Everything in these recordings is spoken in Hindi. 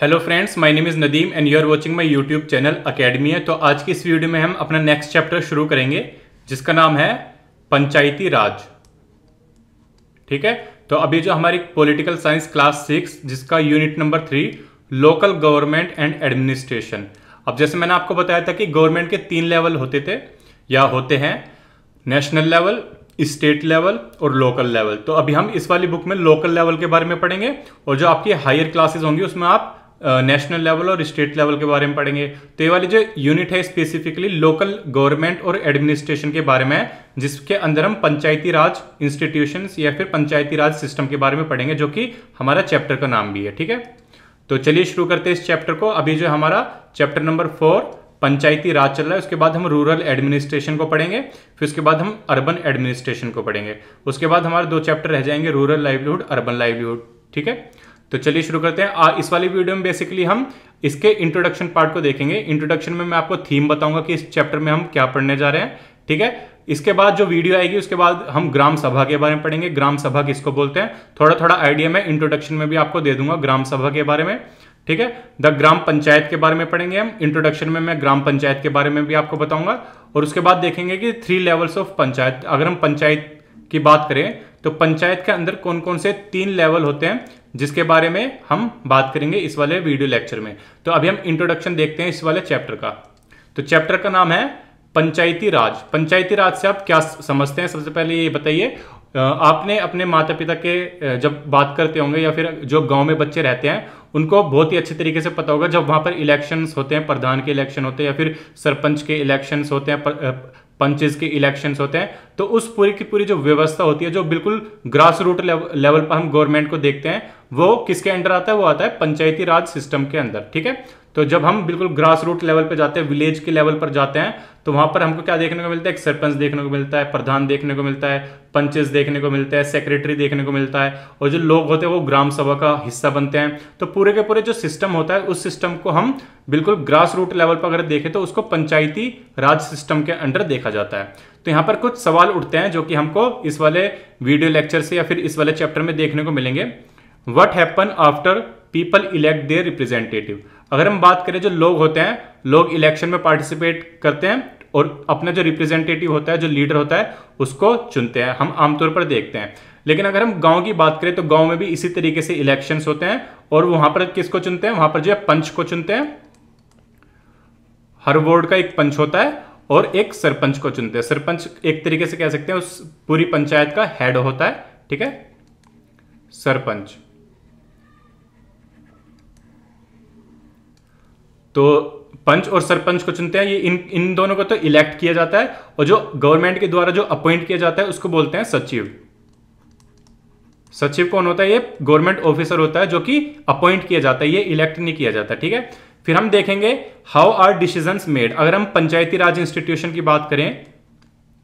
hello friends my name is Nadeem and you are watching my YouTube channel academy है तो आज की इस वीडियो में हम अपना नेक्स्ट चैप्टर शुरू करेंगे जिसका नाम है पंचायती राज ठीक है तो अभी जो हमारी पॉलिटिकल साइंस क्लास सिक्स जिसका unit number three local government and administration अब जैसे मैंने आपको बताया था कि गवर्नमेंट के तीन लेवल होते थे या होते हैं नेशनल लेवल स्टेट लेवल और लोकल लेवल तो अभी हम इस वाली बुक में लोकल लेवल के बारे में पढ़ेंगे और जो आपकी हायर क्लासेस होंगी उसमें आप नेशनल लेवल और स्टेट लेवल के बारे में पढ़ेंगे तो ये वाली जो यूनिट है स्पेसिफिकली लोकल गवर्नमेंट और एडमिनिस्ट्रेशन के बारे में जिसके अंदर हम पंचायती राज इंस्टीट्यूशन या फिर पंचायती राज सिस्टम के बारे में पढ़ेंगे जो कि हमारा चैप्टर का नाम भी है ठीक है तो चलिए शुरू करते हैं इस चैप्टर को अभी जो हमारा chapter number four Panchayati Raj चल रहा है उसके बाद हम रूरल एडमिनिस्ट्रेशन को पढ़ेंगे फिर उसके बाद हम अर्बन एडमिनिस्ट्रेशन को पढ़ेंगे उसके बाद हमारे दो चैप्टर रह जाएंगे रूरल लाइवलीहुड अर्बन लाइवलीहुड ठीक है तो चलिए शुरू करते हैं आ, इस वाली वीडियो में बेसिकली हम इसके इंट्रोडक्शन पार्ट को देखेंगे इंट्रोडक्शन में मैं आपको थीम बताऊंगा कि इस चैप्टर में हम क्या पढ़ने जा रहे हैं ठीक है इसके बाद जो वीडियो आएगी उसके बाद हम ग्राम सभा के बारे में पढ़ेंगे ग्राम सभा किसको बोलते हैं थोड़ा थोड़ा आइडिया मैं इंट्रोडक्शन में भी आपको दे दूंगा ग्राम सभा के बारे में ठीक है द ग्राम पंचायत के बारे में पढ़ेंगे हम इंट्रोडक्शन में मैं ग्राम पंचायत के बारे में भी आपको बताऊंगा और उसके बाद देखेंगे कि थ्री लेवल्स ऑफ पंचायत अगर हम पंचायत की बात करें तो पंचायत के अंदर कौन कौन से तीन लेवल होते हैं जिसके बारे में हम बात करेंगे इस वाले वीडियो लेक्चर में तो अभी हम इंट्रोडक्शन देखते हैं इस वाले चैप्टर का तो चैप्टर का नाम है पंचायती राज पंचायती राज से आप क्या समझते हैं सबसे पहले ये बताइए आपने अपने माता पिता के जब बात करते होंगे या फिर जो गांव में बच्चे रहते हैं उनको बहुत ही अच्छे तरीके से पता होगा जब वहां पर इलेक्शंस होते हैं प्रधान के इलेक्शन होते हैं या फिर सरपंच के इलेक्शंस होते हैं पंचेज के इलेक्शंस होते हैं तो उस पूरी की पूरी जो व्यवस्था होती है जो बिल्कुल ग्रास रूट लेवल पर हम गवर्नमेंट को देखते हैं वो किसके अंडर आता है वो आता है पंचायती राज सिस्टम के अंदर ठीक है तो जब हम बिल्कुल ग्रास रूट लेवल पर जाते हैं विलेज के लेवल पर जाते हैं तो वहां पर हमको क्या देखने को मिलता है एक सरपंच देखने को मिलता है प्रधान देखने को मिलता है पंचेस देखने को मिलता है सेक्रेटरी देखने को मिलता है और जो लोग होते हैं वो ग्राम सभा का हिस्सा बनते हैं तो पूरे के पूरे जो सिस्टम होता है उस सिस्टम को हम बिल्कुल ग्रास रूट लेवल पर अगर देखें तो उसको पंचायती राज सिस्टम के अंडर देखा जाता है तो यहाँ पर कुछ सवाल उठते हैं जो कि हमको इस वाले वीडियो लेक्चर से या फिर इस वाले चैप्टर में देखने को मिलेंगे what happen after people elect their representative अगर हम बात करें जो लोग होते हैं लोग इलेक्शन में पार्टिसिपेट करते हैं और अपना जो रिप्रेजेंटेटिव होता है जो लीडर होता है उसको चुनते हैं हम आमतौर पर देखते हैं लेकिन अगर हम गांव की बात करें तो गांव में भी इसी तरीके से इलेक्शंस होते हैं और वहां पर किसको चुनते हैं वहां पर जो है पंच को चुनते हैं हर वार्ड का एक पंच होता है और एक सरपंच को चुनते हैं सरपंच एक तरीके से कह सकते हैं उस पूरी पंचायत का हेड होता है ठीक है सरपंच तो पंच और सरपंच को चुनते हैं ये इन इन दोनों को तो इलेक्ट किया जाता है और जो गवर्नमेंट के द्वारा जो अपॉइंट किया जाता है उसको बोलते हैं सचिव सचिव कौन होता है ये गवर्नमेंट ऑफिसर होता है जो कि अपॉइंट किया जाता है ये इलेक्ट नहीं किया जाता ठीक है फिर हम देखेंगे हाउ आर डिसीजन मेड अगर हम पंचायती राज इंस्टीट्यूशन की बात करें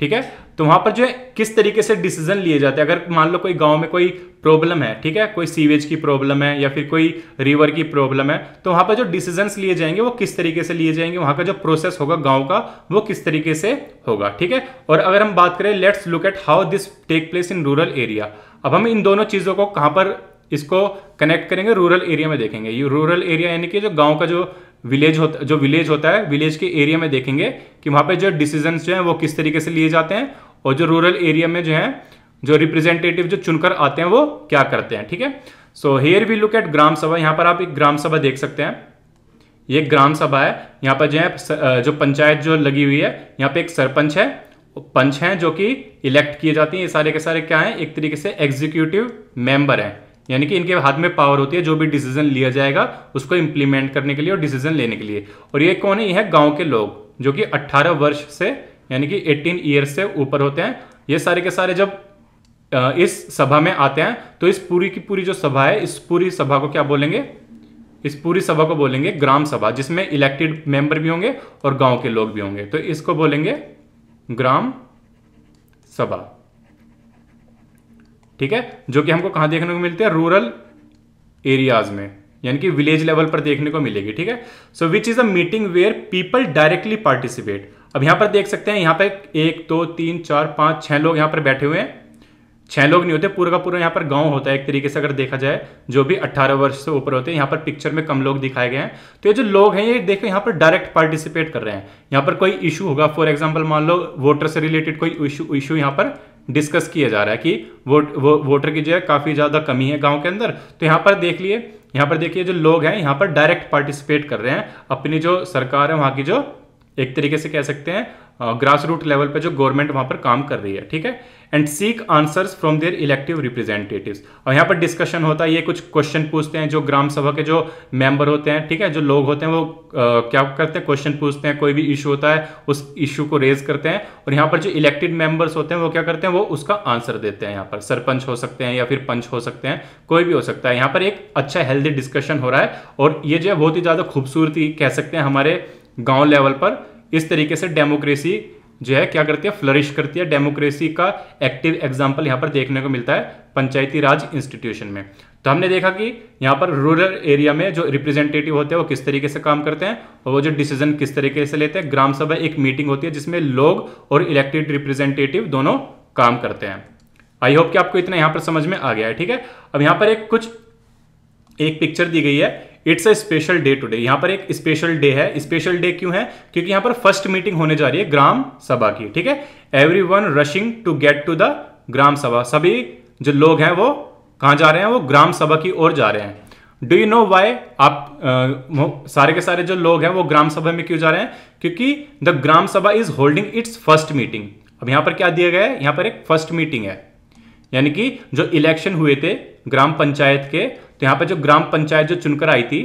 ठीक है तो वहां पर जो है किस तरीके से डिसीजन लिए जाते हैं अगर मान लो कोई गांव में कोई प्रॉब्लम है ठीक है कोई सीवेज की प्रॉब्लम है या फिर कोई रिवर की प्रॉब्लम है तो वहां पर जो डिसीजन लिए जाएंगे वो किस तरीके से लिए जाएंगे वहां का जो प्रोसेस होगा गांव का वो किस तरीके से होगा ठीक है और अगर हम बात करें let's look at how this take place in rural area अब हम इन दोनों चीजों को कहां पर इसको कनेक्ट करेंगे रूरल एरिया में देखेंगे ये रूरल एरिया यानी कि जो गांव का जो विलेज होता जो विलेज होता है विलेज के एरिया में देखेंगे कि वहाँ पे जो डिसीजन जो हैं वो किस तरीके से लिए जाते हैं और जो रूरल एरिया में जो है जो रिप्रेजेंटेटिव जो चुनकर आते हैं वो क्या करते हैं ठीक है so here we look at Gram Sabha यहाँ पर आप एक ग्राम सभा देख सकते हैं ये ग्राम सभा है यहाँ पर जो है जो पंचायत जो लगी हुई है यहाँ पे एक सरपंच है पंच हैं जो कि इलेक्ट किए जाते हैं ये सारे के सारे क्या हैं एक तरीके से एग्जीक्यूटिव मेंबर हैं यानी कि इनके हाथ में पावर होती है जो भी डिसीजन लिया जाएगा उसको इम्प्लीमेंट करने के लिए और डिसीजन लेने के लिए और ये कौन है ये है गाँव के लोग जो कि अट्ठारह वर्ष से यानी कि एटीन ईयर्स से ऊपर होते हैं ये सारे के सारे जब इस सभा में आते हैं तो इस पूरी की पूरी जो सभा है इस पूरी सभा को क्या बोलेंगे इस पूरी सभा को बोलेंगे ग्राम सभा जिसमें इलेक्टेड मेंबर भी होंगे और गांव के लोग भी होंगे तो इसको बोलेंगे ग्राम सभा ठीक है जो कि हमको कहाँ देखने को मिलते हैं रूरल एरियाज में यानी कि विलेज लेवल पर देखने को मिलेगी ठीक है so which is a meeting where people directly participate अब यहां पर देख सकते हैं यहां पर एक दो तीन चार पांच छह लोग यहां पर बैठे हुए हैं छह लोग नहीं होते पूरा का पूरा यहां पर गांव होता है एक तरीके से अगर देखा जाए जो भी 18 वर्ष से ऊपर होते हैं यहां पर पिक्चर में कम लोग दिखाए गए हैं तो ये जो लोग हैं ये देखो यहां पर डायरेक्ट पार्टिसिपेट कर रहे हैं यहां पर कोई इशू होगा फॉर एग्जाम्पल मान लो वोटर से रिलेटेड कोई इशू यहां पर डिस्कस किया जा रहा है कि वोट वो, वोटर की जो है काफ़ी ज़्यादा कमी है गांव के अंदर तो यहाँ पर देख लिए यहाँ पर देखिए जो लोग हैं यहाँ पर डायरेक्ट पार्टिसिपेट कर रहे हैं अपनी जो सरकार है वहाँ की जो एक तरीके से कह सकते हैं ग्रास रूट लेवल पर जो गवर्नमेंट वहाँ पर काम कर रही है ठीक है and seek answers from their elective representatives और यहाँ पर डिस्कशन होता है ये कुछ क्वेश्चन पूछते हैं जो ग्राम सभा के जो मेंबर होते हैं ठीक है जो लोग होते हैं वो आ, क्या करते हैं क्वेश्चन पूछते हैं कोई भी इशू होता है उस इशू को रेज करते हैं और यहाँ पर जो इलेक्टेड मेंबर्स होते हैं वो क्या करते हैं वो उसका आंसर देते हैं यहाँ पर सरपंच हो सकते हैं या फिर पंच हो सकते हैं कोई भी हो सकता है यहाँ पर एक अच्छा हेल्दी डिस्कशन हो रहा है और ये जो है बहुत ही ज़्यादा खूबसूरती कह सकते हैं हमारे गांव लेवल पर इस तरीके से डेमोक्रेसी जो है क्या करती है फ्लरिश करती है डेमोक्रेसी का एक्टिव एग्जाम्पल यहाँ पर देखने को मिलता है पंचायती राज इंस्टीट्यूशन में तो हमने देखा कि यहाँ पर रूरल एरिया में जो रिप्रेजेंटेटिव होते हैं वो किस तरीके से काम करते हैं और वो जो डिसीजन किस तरीके से लेते हैं ग्राम सभा एक मीटिंग होती है जिसमें लोग और इलेक्टेड रिप्रेजेंटेटिव दोनों काम करते हैं आई होप कि आपको इतना यहाँ पर समझ में आ गया है ठीक है अब यहाँ पर एक कुछ एक पिक्चर दी गई है it's a special day today यहां पर एक स्पेशल डे है स्पेशल डे क्यों है क्योंकि यहां पर फर्स्ट मीटिंग होने जा रही है ग्राम सभा की ठीक है everyone rushing to get to the Gram Sabha सभी जो लोग हैं वो कहां जा रहे हैं वो ग्राम सभा की ओर जा रहे हैं डू यू नो वाई आप uh, सारे के सारे जो लोग हैं वो ग्राम सभा में क्यों जा रहे हैं क्योंकि the Gram Sabha is holding its first meeting अब यहां पर क्या दिया गया है यहां पर एक फर्स्ट मीटिंग है यानी कि जो इलेक्शन हुए थे ग्राम पंचायत के तो यहाँ पर जो ग्राम पंचायत जो चुनकर आई थी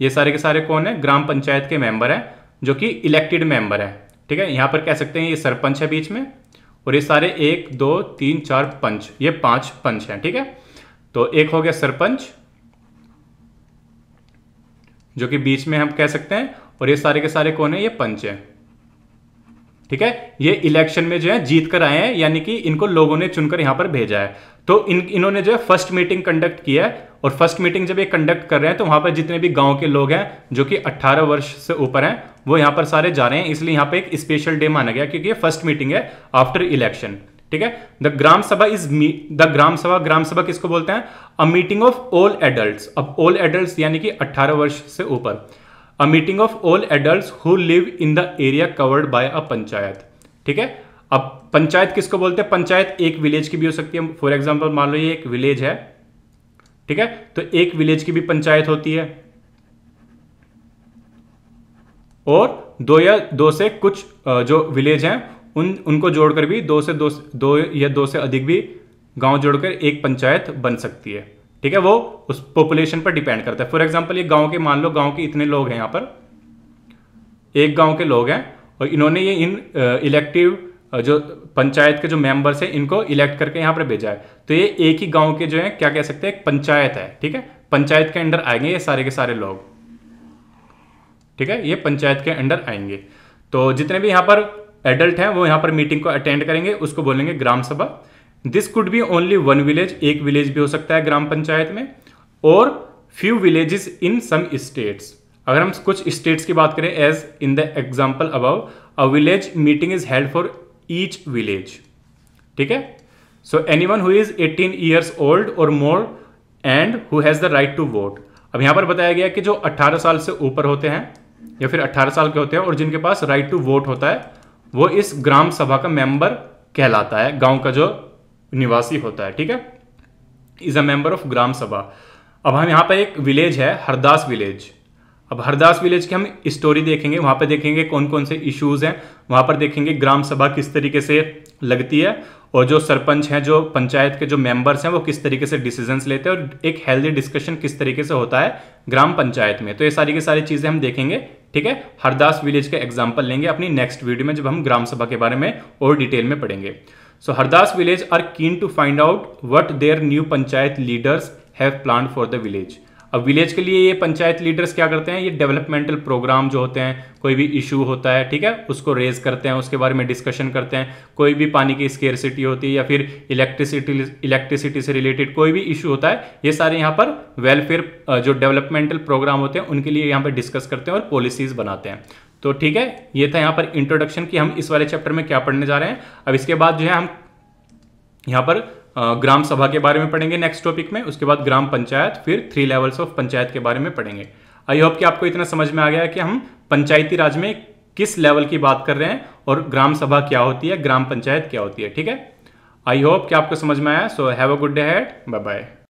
ये सारे के सारे कौन है ग्राम पंचायत के मेंबर हैं जो कि इलेक्टेड मेंबर हैं ठीक है यहाँ पर कह सकते हैं ये सरपंच है बीच में और ये सारे एक दो तीन चार पंच ये पांच पंच हैं ठीक है तो एक हो गया सरपंच जो कि बीच में हम कह सकते हैं और ये सारे के सारे कौन है ये पंच है ठीक है ये इलेक्शन में जो है जीत कर आए हैं यानी कि इनको लोगों ने चुनकर यहां पर भेजा है तो इन इन्होंने जो है फर्स्ट मीटिंग कंडक्ट किया है और फर्स्ट मीटिंग जब ये कंडक्ट कर रहे हैं तो वहां पर जितने भी गांव के लोग हैं जो कि 18 वर्ष से ऊपर हैं वो यहां पर सारे जा रहे हैं इसलिए यहां पे एक स्पेशल डे माना गया क्योंकि ये फर्स्ट मीटिंग है आफ्टर इलेक्शन ठीक है the Gram Sabha is the Gram सभा ग्राम सभा किसको बोलते हैं a meeting of all adult अब ऑल एडल्ट यानी कि अट्ठारह वर्ष से ऊपर a meeting of all adult who live in the area covered by a panchayat ठीक है अब पंचायत किसको बोलते हैं पंचायत एक विलेज की भी हो सकती है फॉर एग्जाम्पल मान लो ये एक विलेज है ठीक है तो एक विलेज की भी पंचायत होती है और दो या दो से कुछ जो विलेज हैं उन उनको जोड़कर भी दो से दो दो या दो से अधिक भी गांव जोड़कर एक पंचायत बन सकती है ठीक है वो उस पॉपुलेशन पर डिपेंड करता है फॉर एग्जाम्पल ये गाँव के मान लो गाँव के इतने लोग हैं यहाँ पर एक गाँव के लोग हैं और इन्होंने ये इन इलेक्टिव जो पंचायत के जो मेंबर्स हैं इनको इलेक्ट करके यहाँ पर भेजा है तो ये एक ही गांव के जो है क्या कह सकते हैं पंचायत है ठीक है पंचायत के अंडर आएंगे ये सारे के सारे लोग ठीक है ये पंचायत के अंडर आएंगे तो जितने भी यहाँ पर एडल्ट हैं वो यहाँ पर मीटिंग को अटेंड करेंगे उसको बोलेंगे Gram Sabha this could be only one village एक विलेज भी हो सकता है ग्राम पंचायत में और few villages in some states अगर हम कुछ स्टेट्स की बात करें as in the example above a village meeting is held for each village ठीक है so anyone who is eighteen years old और more and who has the right to vote अब यहां पर बताया गया कि जो 18 साल से ऊपर होते हैं या फिर 18 साल के होते हैं और जिनके पास राइट टू वोट होता है वो इस ग्राम सभा का मेंबर कहलाता है गांव का जो निवासी होता है ठीक है is a member of Gram Sabha अब हम यहाँ पर एक विलेज है हरदास विलेज अब हरदास विलेज की हम स्टोरी देखेंगे वहाँ पर देखेंगे कौन कौन से इश्यूज़ हैं वहाँ पर देखेंगे ग्राम सभा किस तरीके से लगती है और जो सरपंच हैं जो पंचायत के जो मेंबर्स हैं वो किस तरीके से डिसीजंस लेते हैं और एक हेल्दी डिस्कशन किस तरीके से होता है ग्राम पंचायत में तो ये सारी की सारी चीज़ें हम देखेंगे ठीक है हरदास विलेज का एग्जाम्पल लेंगे अपनी नेक्स्ट वीडियो में जब हम ग्राम सभा के बारे में और डिटेल में पढ़ेंगे so Hardas village are keen to find out what their new panchayat leaders have plan for the village अब विलेज के लिए ये पंचायत लीडर्स क्या करते हैं ये डेवलपमेंटल प्रोग्राम जो होते हैं कोई भी इशू होता है ठीक है उसको रेज करते हैं उसके बारे में डिस्कशन करते हैं कोई भी पानी की स्केरसिटी होती है या फिर इलेक्ट्रिसिटी इलेक्ट्रिसिटी से रिलेटेड कोई भी इशू होता है ये सारे यहाँ पर वेलफेयर जो डेवलपमेंटल प्रोग्राम होते हैं उनके लिए यहाँ पर डिस्कस करते हैं और पॉलिसीज बनाते हैं तो ठीक है ये था यहां पर इंट्रोडक्शन कि हम इस वाले चैप्टर में क्या पढ़ने जा रहे हैं अब इसके बाद जो है हम यहां पर ग्राम सभा के बारे में पढ़ेंगे नेक्स्ट टॉपिक में उसके बाद ग्राम पंचायत फिर थ्री लेवल्स ऑफ पंचायत के बारे में पढ़ेंगे आई होप कि आपको इतना समझ में आ गया कि हम पंचायती राज में किस लेवल की बात कर रहे हैं और ग्राम सभा क्या होती है ग्राम पंचायत क्या होती है ठीक है आई होप कि आपको समझ में आया so have a good day हैड बाय बाय